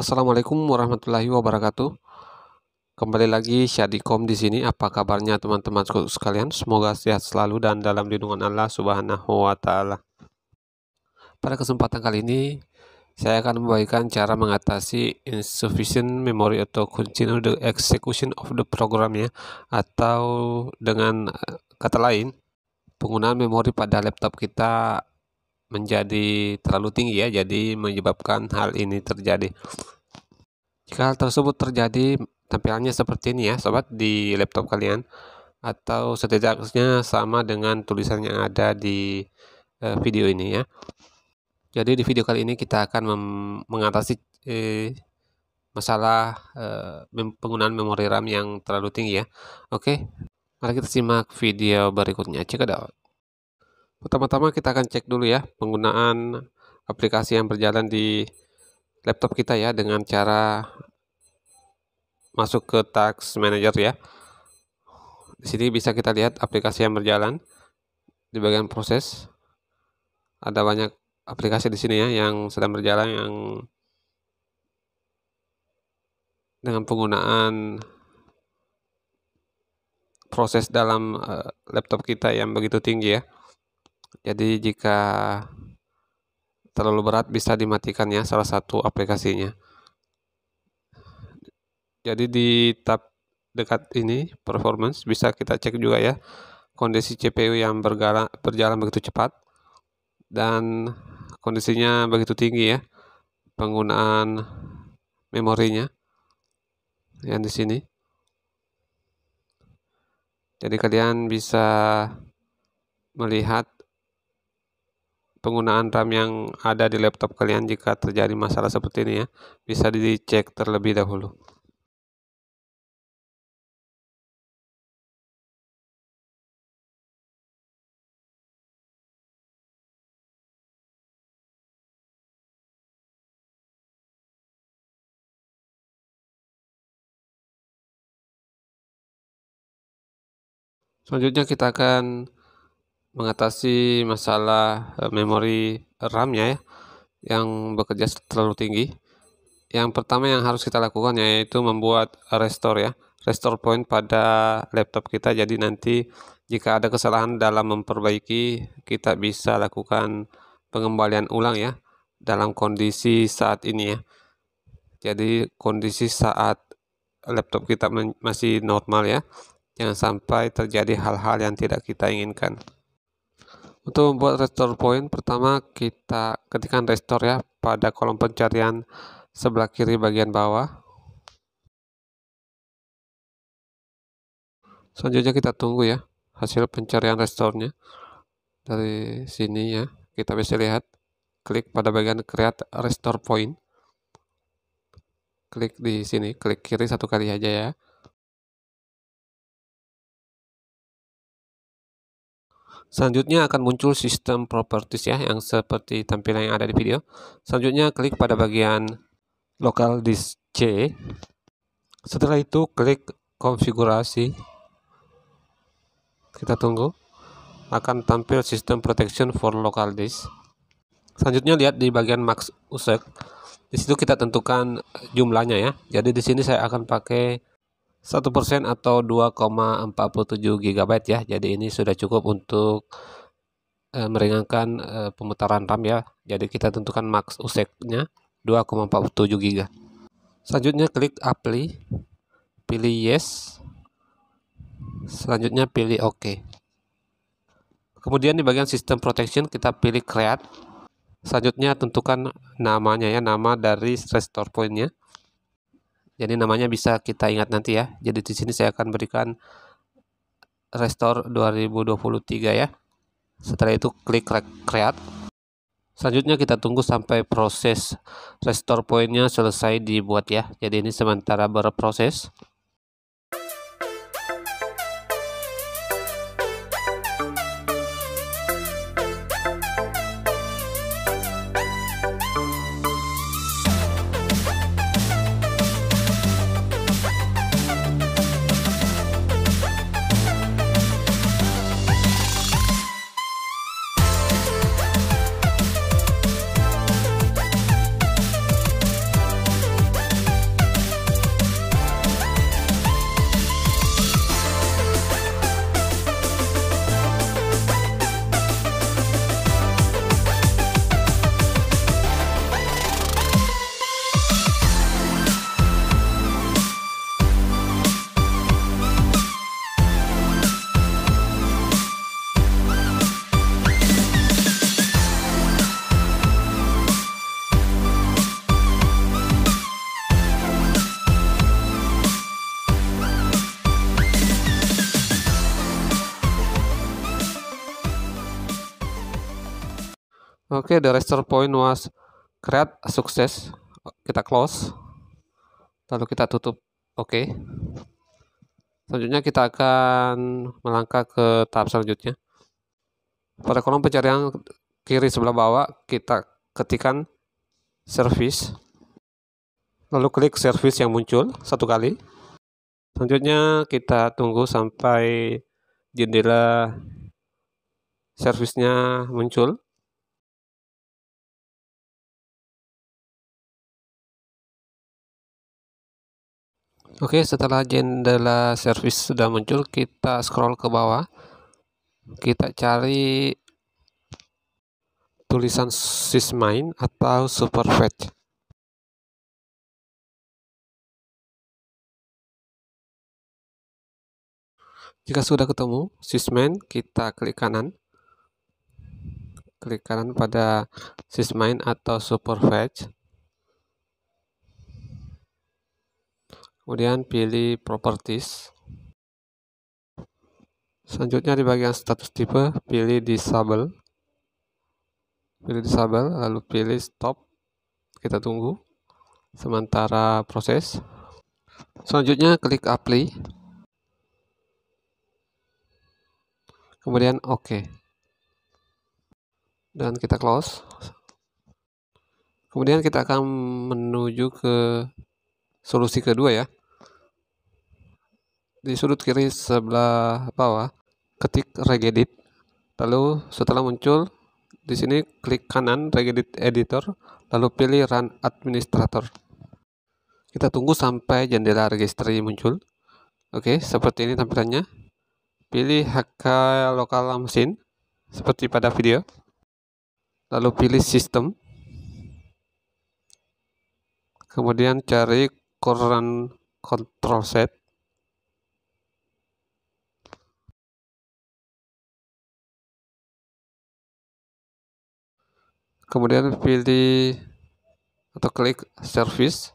Assalamualaikum warahmatullahi wabarakatuh. Kembali lagi Syadikom di sini. Apa kabarnya teman-teman sekalian? Semoga sehat selalu dan dalam lindungan Allah Subhanahu wa taala. Pada kesempatan kali ini saya akan membagikan cara mengatasi insufficient memory atau the execution of the program ya atau dengan eh, kata lain penggunaan memori pada laptop kita menjadi terlalu tinggi ya, jadi menyebabkan hal ini terjadi. Jika hal tersebut terjadi, tampilannya seperti ini ya, sobat di laptop kalian atau setidaknya sama dengan tulisan yang ada di eh, video ini ya. Jadi di video kali ini kita akan mengatasi eh, masalah eh, penggunaan memori RAM yang terlalu tinggi ya. Oke, mari kita simak video berikutnya. Cekadot. Pertama-tama kita akan cek dulu ya penggunaan aplikasi yang berjalan di laptop kita ya dengan cara masuk ke Task Manager ya. Di sini bisa kita lihat aplikasi yang berjalan di bagian proses. Ada banyak aplikasi di sini ya yang sedang berjalan yang dengan penggunaan proses dalam eh, laptop kita yang begitu tinggi ya. Jadi jika terlalu berat bisa dimatikan ya salah satu aplikasinya. Jadi di tab dekat ini performance bisa kita cek juga ya kondisi CPU yang bergala, berjalan begitu cepat dan kondisinya begitu tinggi ya penggunaan memorinya yang di sini jadi kalian bisa melihat penggunaan RAM yang ada di laptop kalian jika terjadi masalah seperti ini ya. Bisa dicek terlebih dahulu. Selanjutnya kita akan mengatasi masalah eh, memori ram ya, yang bekerja terlalu tinggi. Yang pertama yang harus kita lakukan yaitu membuat restore ya, restore point pada laptop kita. Jadi nanti jika ada kesalahan dalam memperbaiki, kita bisa lakukan pengembalian ulang ya dalam kondisi saat ini ya. Jadi kondisi saat laptop kita masih normal ya. Jangan sampai terjadi hal-hal yang tidak kita inginkan. Untuk membuat restore point, pertama kita ketikkan restore ya pada kolom pencarian sebelah kiri bagian bawah. Selanjutnya kita tunggu ya hasil pencarian restore-nya. dari sini ya. Kita bisa lihat klik pada bagian create restore point. Klik di sini, klik kiri satu kali aja ya. Selanjutnya akan muncul sistem properties ya yang seperti tampilan yang ada di video. Selanjutnya klik pada bagian local disk C. Setelah itu klik konfigurasi. Kita tunggu. Akan tampil sistem protection for local disk. Selanjutnya lihat di bagian max usage. Di situ kita tentukan jumlahnya ya. Jadi di sini saya akan pakai 1% atau 2,47 GB ya. Jadi ini sudah cukup untuk e, meringankan e, pemutaran RAM ya. Jadi kita tentukan max usage-nya 2,47 GB. Selanjutnya klik apply, pilih yes. Selanjutnya pilih OK. Kemudian di bagian sistem protection kita pilih create. Selanjutnya tentukan namanya ya, nama dari restore point-nya. Jadi namanya bisa kita ingat nanti ya. Jadi di sini saya akan berikan restore 2023 ya. Setelah itu klik create. Selanjutnya kita tunggu sampai proses restore pointnya selesai dibuat ya. Jadi ini sementara berproses. Oke, okay, the restore point was create a success. Kita close. Lalu kita tutup. Oke. Okay. Selanjutnya kita akan melangkah ke tahap selanjutnya. Pada kolom pencarian kiri sebelah bawah, kita ketikan service. Lalu klik service yang muncul satu kali. Selanjutnya kita tunggu sampai jendela servicenya muncul. Oke, setelah jendela service sudah muncul, kita scroll ke bawah. Kita cari tulisan sysmain atau superfetch. Jika sudah ketemu sysmain, kita klik kanan. Klik kanan pada sysmain atau superfetch. kemudian pilih properties selanjutnya di bagian status tipe pilih disable pilih disable lalu pilih stop kita tunggu sementara proses selanjutnya klik apply kemudian OK dan kita close kemudian kita akan menuju ke solusi kedua ya di sudut kiri sebelah bawah ketik regedit lalu setelah muncul di sini klik kanan regedit editor lalu pilih run administrator kita tunggu sampai jendela registry muncul oke seperti ini tampilannya pilih HK lokal mesin seperti pada video lalu pilih sistem kemudian cari Koran Control Set, kemudian pilih atau klik service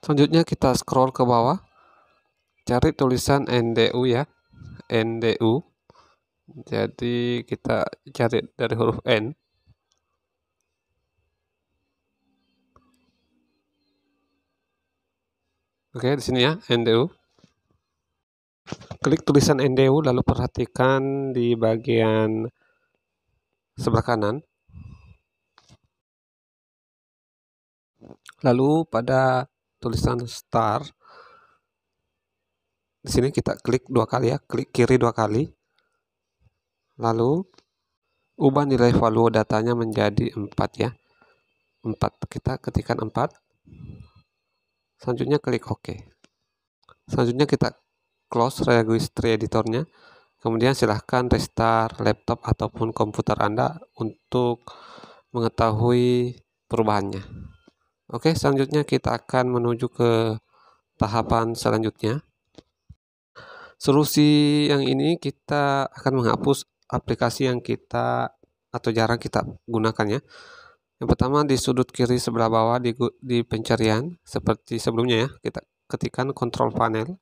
selanjutnya kita scroll ke bawah cari tulisan NDU ya NDU jadi kita cari dari huruf N Oke, di sini ya, NDU. Klik tulisan NDU, lalu perhatikan di bagian sebelah kanan. Lalu pada tulisan star, di sini kita klik dua kali ya, klik kiri dua kali. Lalu ubah nilai value datanya menjadi 4 ya. 4 kita ketikkan 4 Selanjutnya klik OK. Selanjutnya kita close registry editornya. Kemudian silahkan restart laptop ataupun komputer Anda untuk mengetahui perubahannya. Oke, selanjutnya kita akan menuju ke tahapan selanjutnya. Solusi yang ini kita akan menghapus aplikasi yang kita atau jarang kita gunakan ya. Yang pertama di sudut kiri sebelah bawah di, di pencarian seperti sebelumnya ya. Kita ketikkan kontrol panel.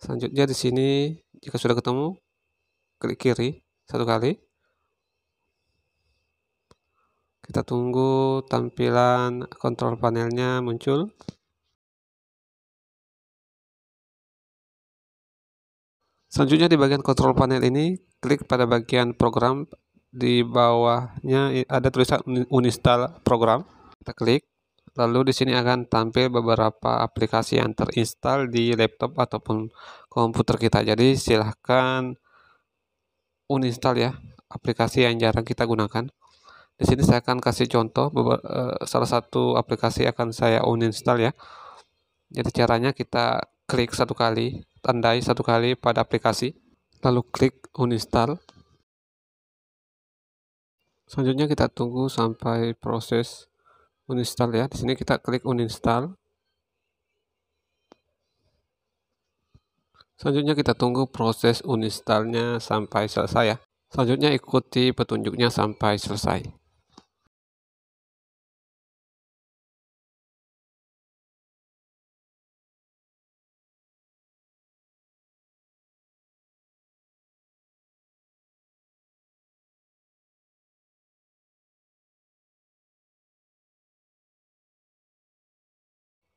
Selanjutnya di sini jika sudah ketemu klik kiri satu kali. Kita tunggu tampilan kontrol panelnya muncul. Selanjutnya di bagian kontrol panel ini, klik pada bagian program di bawahnya ada tulisan uninstall program. Kita klik. Lalu di sini akan tampil beberapa aplikasi yang terinstall di laptop ataupun komputer kita. Jadi silahkan uninstall ya aplikasi yang jarang kita gunakan. Di sini saya akan kasih contoh eh, salah satu aplikasi akan saya uninstall ya. Jadi caranya kita klik satu kali, tandai satu kali pada aplikasi, lalu klik uninstall selanjutnya kita tunggu sampai proses uninstall ya di sini kita klik uninstall selanjutnya kita tunggu proses uninstallnya sampai selesai ya selanjutnya ikuti petunjuknya sampai selesai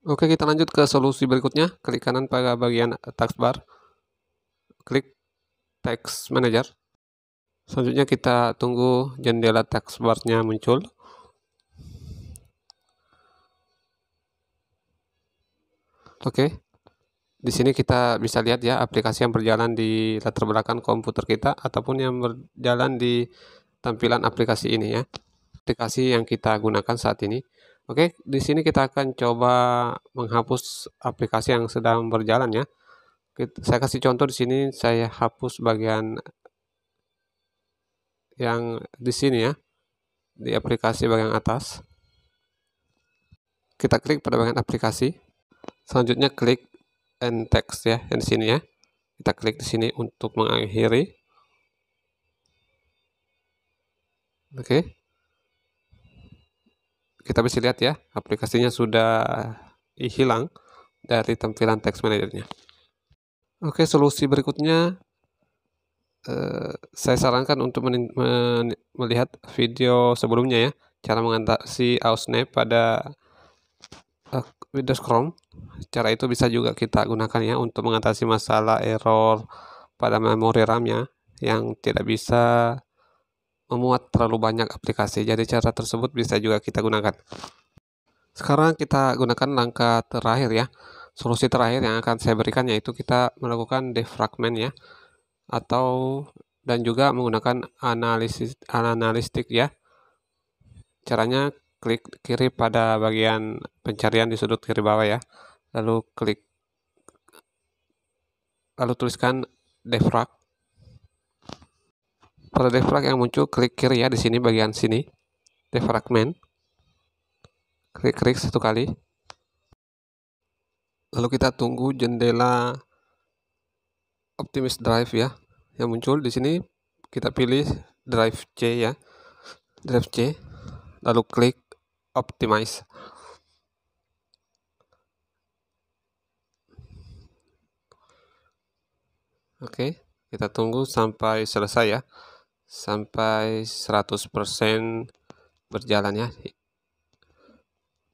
Oke, kita lanjut ke solusi berikutnya. Klik kanan pada bagian taskbar. Klik text manager. Selanjutnya kita tunggu jendela taskbar-nya muncul. Oke. Di sini kita bisa lihat ya aplikasi yang berjalan di latar belakang komputer kita ataupun yang berjalan di tampilan aplikasi ini ya. Aplikasi yang kita gunakan saat ini. Oke, di sini kita akan coba menghapus aplikasi yang sedang berjalan ya. Saya kasih contoh di sini saya hapus bagian yang di sini ya. Di aplikasi bagian atas. Kita klik pada bagian aplikasi. Selanjutnya klik end text ya, yang sini ya. Kita klik di sini untuk mengakhiri. Oke. Okay kita bisa lihat ya aplikasinya sudah hilang dari tampilan text manajernya oke solusi berikutnya eh, saya sarankan untuk melihat video sebelumnya ya cara mengatasi AUSNAP pada eh, Windows Chrome. Cara itu bisa juga kita gunakan ya untuk mengatasi masalah error pada memori RAM-nya yang tidak bisa memuat terlalu banyak aplikasi. Jadi cara tersebut bisa juga kita gunakan. Sekarang kita gunakan langkah terakhir ya. Solusi terakhir yang akan saya berikan yaitu kita melakukan defragment ya atau dan juga menggunakan analisis analistik ya. Caranya klik kiri pada bagian pencarian di sudut kiri bawah ya. Lalu klik lalu tuliskan defrag pada defrag yang muncul klik kiri ya di sini bagian sini defragment klik klik satu kali lalu kita tunggu jendela Optimus Drive ya yang muncul di sini kita pilih drive C ya drive C lalu klik optimize oke kita tunggu sampai selesai ya sampai 100% berjalan ya.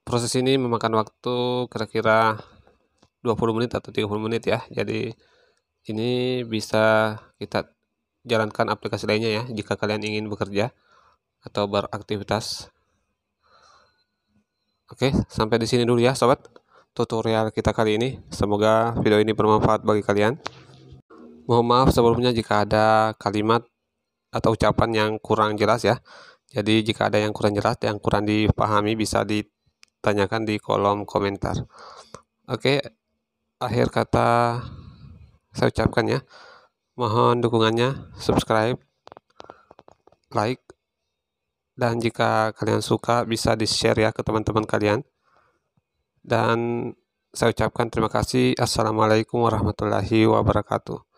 Proses ini memakan waktu kira-kira 20 menit atau 30 menit ya. Jadi ini bisa kita jalankan aplikasi lainnya ya jika kalian ingin bekerja atau beraktivitas. Oke, sampai di sini dulu ya sobat tutorial kita kali ini. Semoga video ini bermanfaat bagi kalian. Mohon maaf sebelumnya jika ada kalimat atau ucapan yang kurang jelas ya. Jadi jika ada yang kurang jelas, yang kurang dipahami bisa ditanyakan di kolom komentar. Oke, akhir kata saya ucapkan ya. Mohon dukungannya, subscribe, like, dan jika kalian suka bisa di-share ya ke teman-teman kalian. Dan saya ucapkan terima kasih. Assalamualaikum warahmatullahi wabarakatuh.